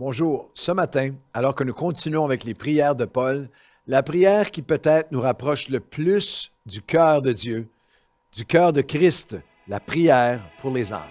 Bonjour. Ce matin, alors que nous continuons avec les prières de Paul, la prière qui peut-être nous rapproche le plus du cœur de Dieu, du cœur de Christ, la prière pour les âmes.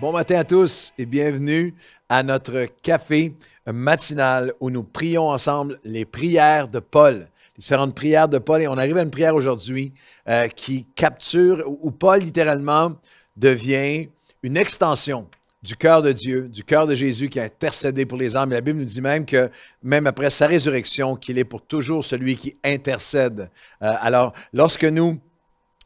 Bon matin à tous et bienvenue à notre café matinal où nous prions ensemble les prières de Paul différentes prières de Paul. Et on arrive à une prière aujourd'hui euh, qui capture, ou Paul littéralement devient une extension du cœur de Dieu, du cœur de Jésus qui a intercédé pour les âmes. la Bible nous dit même que, même après sa résurrection, qu'il est pour toujours celui qui intercède. Euh, alors, lorsque nous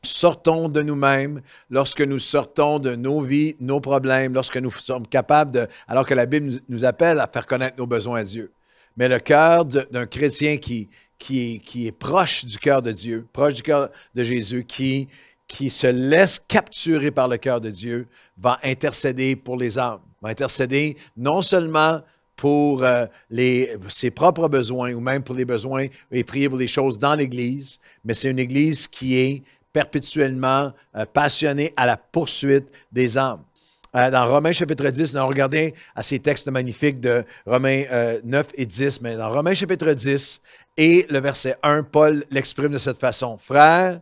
sortons de nous-mêmes, lorsque nous sortons de nos vies, nos problèmes, lorsque nous sommes capables de, alors que la Bible nous, nous appelle à faire connaître nos besoins à Dieu. Mais le cœur d'un chrétien qui, qui est, proche du cœur de Dieu, proche du cœur de Jésus, qui, qui se laisse capturer par le cœur de Dieu, va intercéder pour les âmes, va intercéder non seulement pour euh, les, ses propres besoins ou même pour les besoins et prier pour les choses dans l'Église, mais c'est une Église qui est perpétuellement euh, passionnée à la poursuite des âmes. Euh, dans Romains chapitre 10, nous à ces textes magnifiques de Romains 9 et 10, mais dans Romains chapitre 10, et le verset 1, Paul l'exprime de cette façon. Frère,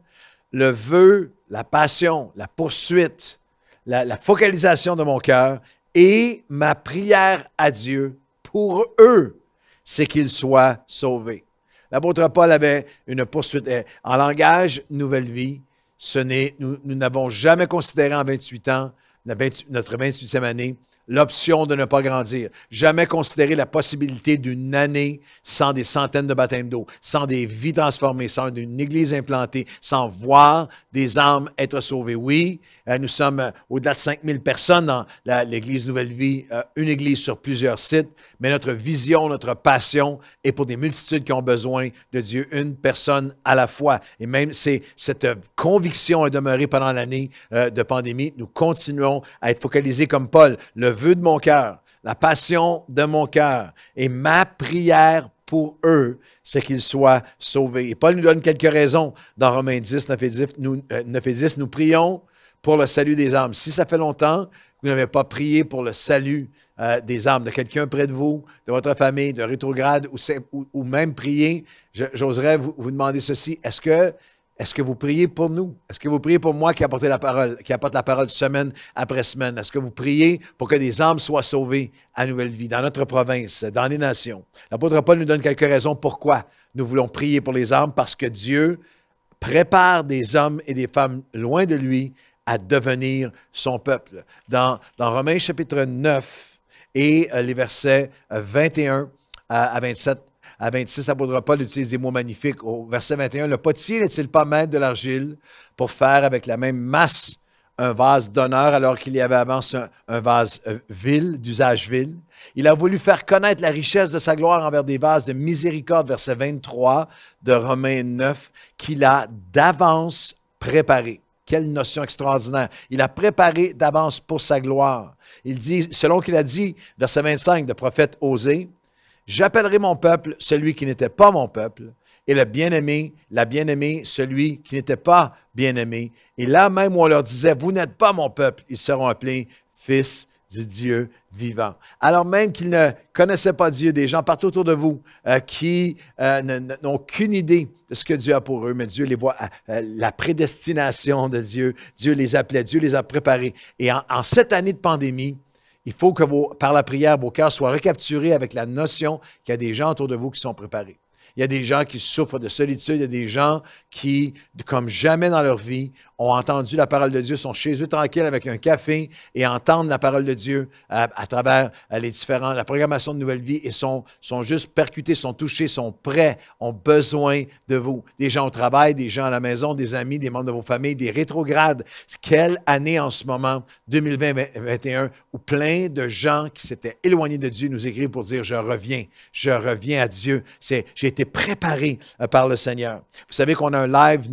le vœu, la passion, la poursuite, la, focalisation de mon cœur et ma prière à Dieu pour eux, c'est qu'ils soient sauvés. L'apôtre Paul avait une poursuite. Eh, en langage, nouvelle vie, ce n'est, nous n'avons jamais considéré en 28 ans, notre 28e année, l'option de ne pas grandir. Jamais considérer la possibilité d'une année sans des centaines de baptêmes d'eau, sans des vies transformées, sans une église implantée, sans voir des âmes être sauvées. Oui, euh, nous sommes euh, au-delà de 5000 personnes dans l'église Nouvelle Vie, euh, une église sur plusieurs sites, mais notre vision, notre passion est pour des multitudes qui ont besoin de Dieu, une personne à la fois. Et même c'est cette conviction est demeurée pendant l'année de pandémie. Nous continuons à être focalisés comme Paul. Le vœu de mon cœur, la passion de mon cœur et ma prière pour eux, c'est qu'ils soient sauvés. Et Paul nous donne quelques raisons dans Romains 10, 9 et 10. Euh, nous, prions pour le salut des âmes. Si ça fait longtemps que vous n'avez pas prié pour le salut euh, des âmes de quelqu'un près de vous, de votre famille, de rétrograde ou, même prier, j'oserais vous demander ceci. Est-ce que est-ce que vous priez pour nous? Est-ce que vous priez pour moi qui apporte la parole, qui apporte la parole semaine après semaine? Est-ce que vous priez pour que des âmes soient sauvées à nouvelle vie, dans notre province, dans les nations? L'apôtre Paul nous donne quelques raisons pourquoi nous voulons prier pour les âmes, parce que Dieu prépare des hommes et des femmes loin de lui à devenir son peuple. Dans, Romains chapitre 9 et euh, les versets 21 euh, à 27, à 26, la Paul utilise des mots magnifiques. Au verset 21, le potier n'est-il pas maître de l'argile pour faire avec la même masse un vase d'honneur alors qu'il y avait avant un, vase euh, vil, d'usage vil. Il a voulu faire connaître la richesse de sa gloire envers des vases de miséricorde, verset 23 de Romains 9, qu'il a d'avance préparé. Quelle notion extraordinaire. Il a préparé d'avance pour sa gloire. Il dit, selon qu'il a dit, verset 25 de prophète Osée, J'appellerai mon peuple celui qui n'était pas mon peuple, et le bien-aimé, la bien-aimée, celui qui n'était pas bien-aimé. Et là même où on leur disait, vous n'êtes pas mon peuple, ils seront appelés fils du Dieu vivant. Alors même qu'ils ne connaissaient pas Dieu, des gens partout autour de vous euh, qui euh, n'ont aucune idée de ce que Dieu a pour eux, mais Dieu les voit, euh, la prédestination de Dieu, Dieu les appelait, Dieu les a préparés. Et en cette année de pandémie, il faut que par la prière, vos cœurs soient recapturés avec la notion qu'il y a des gens autour de vous qui sont préparés. Il y a des gens qui souffrent de solitude. Il y a des gens qui, comme jamais dans leur vie, ont entendu la parole de Dieu, sont chez eux tranquilles avec un café et entendent la parole de Dieu euh, à, travers euh, les différents, la programmation de Nouvelle Vie et sont, sont juste percutés, sont touchés, sont prêts, ont besoin de vous. Des gens au travail, des gens à la maison, des amis, des membres de vos familles, des rétrogrades. Quelle année en ce moment, 2020-2021, où plein de gens qui s'étaient éloignés de Dieu nous écrivent pour dire, je reviens, je reviens à Dieu. j'ai préparé euh, par le Seigneur. Vous savez qu'on a un live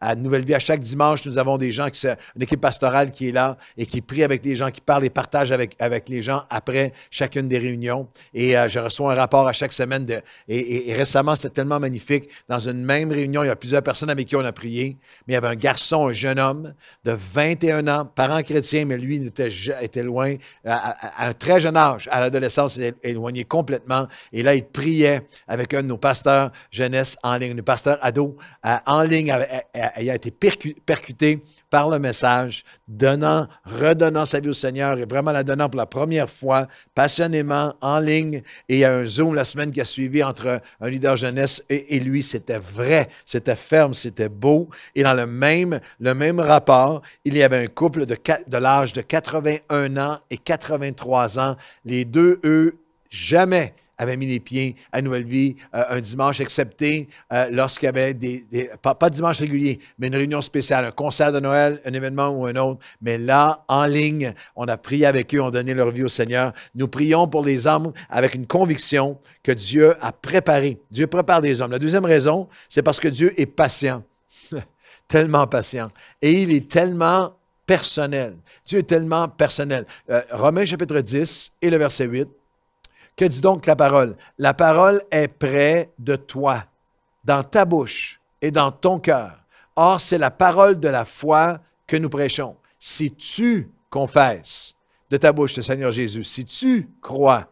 à, Nouvelle Vie à chaque dimanche. Nous avons des gens qui une équipe pastorale qui est là et qui prie avec des gens, qui parle et partage avec, avec les gens après chacune des réunions. Et euh, je reçois un rapport à chaque semaine. et, récemment, c'était tellement magnifique. Dans une même réunion, il y a plusieurs personnes avec qui on a prié, mais il y avait un garçon, un jeune homme de 21 ans, parent chrétien, mais lui il était, loin, à, un très jeune âge, à l'adolescence, il est éloigné complètement. Et là, il priait avec un de nos pasteurs jeunesse en ligne, le pasteur ado euh, en ligne a été percuté par le message, donnant, redonnant sa vie au Seigneur et vraiment la donnant pour la première fois, passionnément, en ligne. Et il y a un Zoom la semaine qui a suivi entre un leader jeunesse et, lui. C'était vrai, c'était ferme, c'était beau. Et dans le même, le même rapport, il y avait un couple de, de l'âge de 81 ans et 83 ans. Les deux, eux, jamais avait mis les pieds à Nouvelle Vie euh, un dimanche, accepté euh, lorsqu'il y avait des, pas, dimanche régulier, mais une réunion spéciale, un concert de Noël, un événement ou un autre. Mais là, en ligne, on a prié avec eux, on a donné leur vie au Seigneur. Nous prions pour les hommes avec une conviction que Dieu a préparé. Dieu prépare des hommes. La deuxième raison, c'est parce que Dieu est patient. tellement patient. Et il est tellement personnel. Dieu est tellement personnel. Euh, Romains chapitre 10 et le verset 8 que dit donc la parole? La parole est près de toi, dans ta bouche et dans ton cœur. Or, c'est la parole de la foi que nous prêchons. Si tu confesses de ta bouche le Seigneur Jésus, si tu crois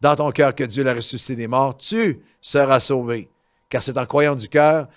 dans ton cœur que Dieu l'a ressuscité des morts, tu seras sauvé. Car c'est en croyant du cœur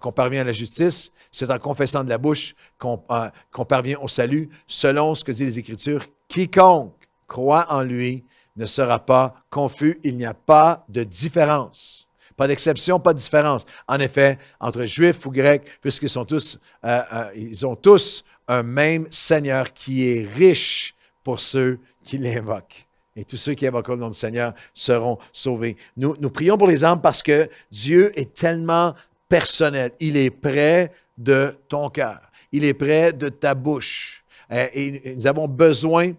qu'on parvient à la justice, c'est en confessant de la bouche qu'on euh, parvient au salut, selon ce que dit les Écritures. Quiconque croit en lui ne sera pas confus. Il n'y a pas de différence. Pas d'exception, pas de différence. En effet, entre juifs ou grecs, puisqu'ils sont tous, euh, euh, ils ont tous un même Seigneur qui est riche pour ceux qui l'invoquent. Et tous ceux qui invoquent le nom du Seigneur seront sauvés. Nous, prions pour les âmes parce que Dieu est tellement personnel. Il est près de ton cœur. Il est près de ta bouche. Euh, et nous avons besoin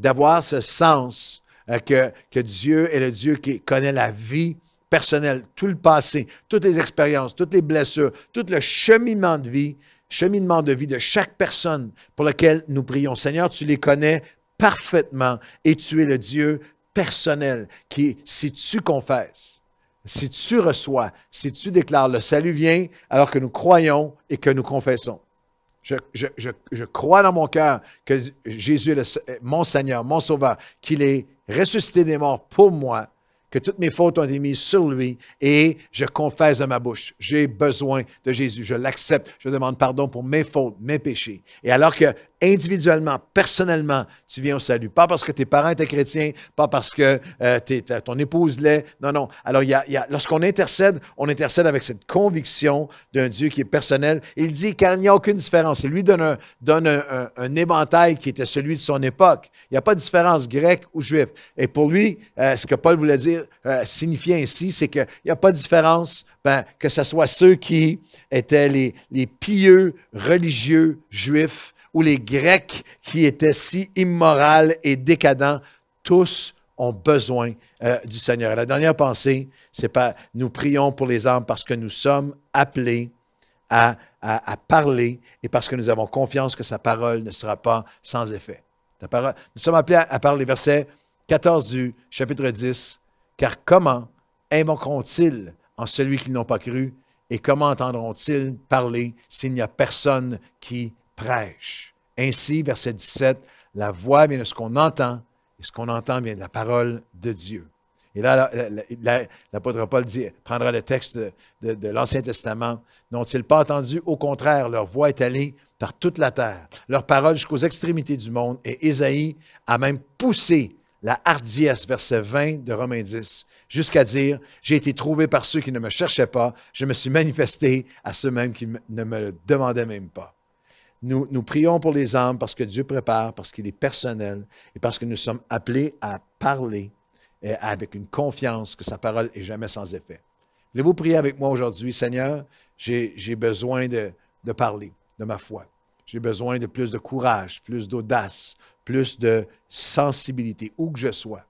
d'avoir ce sens euh, que, Dieu est le Dieu qui connaît la vie personnelle, tout le passé, toutes les expériences, toutes les blessures, tout le cheminement de vie, cheminement de vie de chaque personne pour laquelle nous prions. Seigneur, tu les connais parfaitement et tu es le Dieu personnel qui, si tu confesses, si tu reçois, si tu déclares, le salut vient alors que nous croyons et que nous confessons. Je, crois dans mon cœur que Jésus est mon Seigneur, mon Sauveur, qu'il est ressuscité des morts pour moi, que toutes mes fautes ont été mises sur lui et je confesse de ma bouche. J'ai besoin de Jésus. Je l'accepte. Je demande pardon pour mes fautes, mes péchés. Et alors que individuellement, personnellement, tu viens au salut. Pas parce que tes parents étaient chrétiens, pas parce que euh, ton épouse l'est. Non, non. Alors, y a, lorsqu'on intercède, on intercède avec cette conviction d'un Dieu qui est personnel. Il dit qu'il n'y a aucune différence. Et lui donne, un, donne un, éventail qui était celui de son époque. Il n'y a pas de différence grecque ou juif. Et pour lui, euh, ce que Paul voulait dire, euh, signifiait signifier ainsi, c'est qu'il n'y a pas de différence, ben, que ce soit ceux qui étaient les, les pieux religieux juifs, ou les Grecs qui étaient si immorales et décadents, tous ont besoin euh, du Seigneur. La dernière pensée, c'est pas nous prions pour les âmes parce que nous sommes appelés à, parler et parce que nous avons confiance que sa parole ne sera pas sans effet. nous sommes appelés à, à parler, verset 14 du chapitre 10, car comment invoqueront-ils en celui qui n'ont pas cru et comment entendront-ils parler s'il n'y a personne qui ainsi, verset 17, la voix vient de ce qu'on entend, et ce qu'on entend vient de la parole de Dieu. Et là, l'apôtre Paul prendra le texte de, l'Ancien Testament. N'ont-ils pas entendu? Au contraire, leur voix est allée par toute la terre, leur parole jusqu'aux extrémités du monde. Et Isaïe a même poussé la hardiesse, verset 20 de Romains 10, jusqu'à dire, j'ai été trouvé par ceux qui ne me cherchaient pas, je me suis manifesté à ceux-mêmes qui ne me demandaient même pas. Nous, prions pour les âmes parce que Dieu prépare, parce qu'il est personnel et parce que nous sommes appelés à parler avec une confiance que sa parole est jamais sans effet. Voulez-vous prier avec moi aujourd'hui, Seigneur, j'ai besoin de, de parler de ma foi. J'ai besoin de plus de courage, plus d'audace, plus de sensibilité, où que je sois.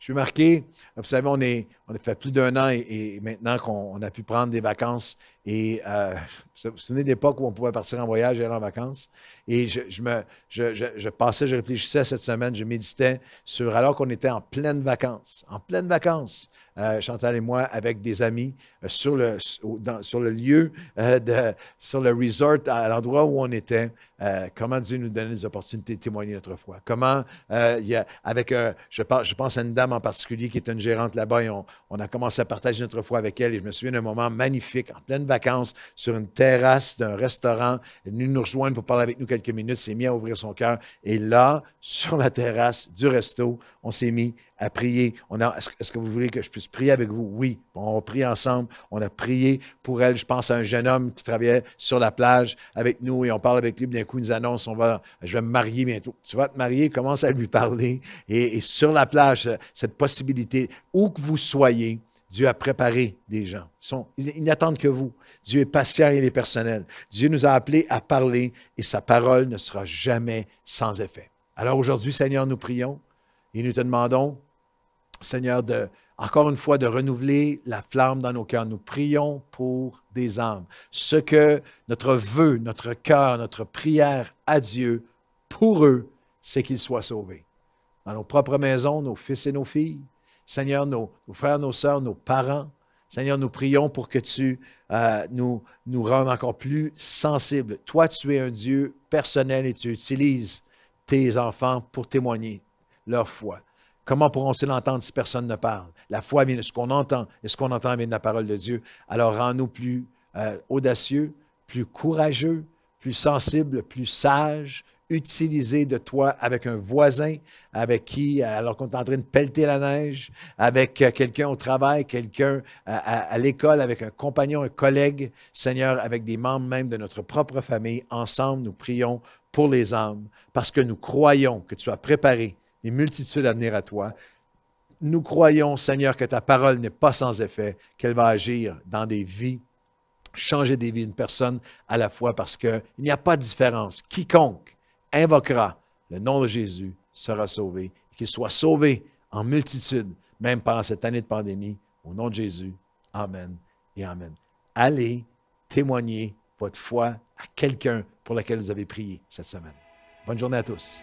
Je suis marqué, vous savez, on est, on a fait plus d'un an et, maintenant qu'on a pu prendre des vacances. Et euh, vous vous souvenez de où on pouvait partir en voyage et aller en vacances? Et je, me, je, pensais, je réfléchissais cette semaine, je méditais sur, alors qu'on était en pleine vacances, en pleine vacances, euh, Chantal et moi, avec des amis, euh, sur, le, sur le lieu, euh, de, sur le resort, à l'endroit où on était, comment Dieu nous donnait des opportunités de témoigner notre foi. Comment, il y a, avec, je, pense, je pense à une dame en particulier qui est une gérante là-bas et on, on a commencé à partager notre foi avec elle et je me souviens d'un moment magnifique, en pleine vacances, sur une terrasse d'un restaurant. Elle est nous rejoindre pour parler avec nous quelques minutes, s'est mise à ouvrir son cœur. Et là, sur la terrasse du resto, on s'est mis à prier. On a, est-ce, que vous voulez que je puisse prier avec vous? Oui. On a prié ensemble. On a prié pour elle. Je pense à un jeune homme qui travaillait sur la plage avec nous et on parle avec lui. D'un coup, il nous annonce, on va, je vais me marier bientôt. Tu vas te marier, commence à lui parler. Et, et sur la plage, cette possibilité, où que vous soyez, Dieu a préparé des gens. Ils, ils n'attendent que vous. Dieu est patient et il est personnel. Dieu nous a appelés à parler et sa parole ne sera jamais sans effet. Alors aujourd'hui, Seigneur, nous prions et nous te demandons, Seigneur, de, encore une fois, de renouveler la flamme dans nos cœurs. Nous prions pour des âmes. Ce que notre vœu, notre cœur, notre prière à Dieu pour eux, c'est qu'ils soient sauvés. Dans nos propres maisons, nos fils et nos filles, Seigneur, nos, frères, nos sœurs, nos parents, Seigneur, nous prions pour que tu euh, nous, nous rendes encore plus sensibles. Toi, tu es un Dieu personnel et tu utilises tes enfants pour témoigner leur foi. Comment pourront-ils l'entendre si personne ne parle? La foi vient de ce qu'on entend et ce qu'on entend vient de la parole de Dieu. Alors rends-nous plus euh, audacieux, plus courageux, plus sensibles, plus sages, utiliser de toi avec un voisin, avec qui, alors qu'on est en train de pelleter la neige, avec euh, quelqu'un au travail, quelqu'un à, à l'école, avec un compagnon, un collègue, Seigneur, avec des membres même de notre propre famille. Ensemble, nous prions pour les âmes, parce que nous croyons que tu as préparé des multitudes à venir à toi. Nous croyons, Seigneur, que ta parole n'est pas sans effet, qu'elle va agir dans des vies changer des vies d'une personne à la fois parce qu'il n'y a pas de différence. Quiconque invoquera le nom de Jésus sera sauvé. Qu'il soit sauvé en multitude, même pendant cette année de pandémie. Au nom de Jésus, Amen et Amen. Allez témoigner votre foi à quelqu'un pour lequel vous avez prié cette semaine. Bonne journée à tous.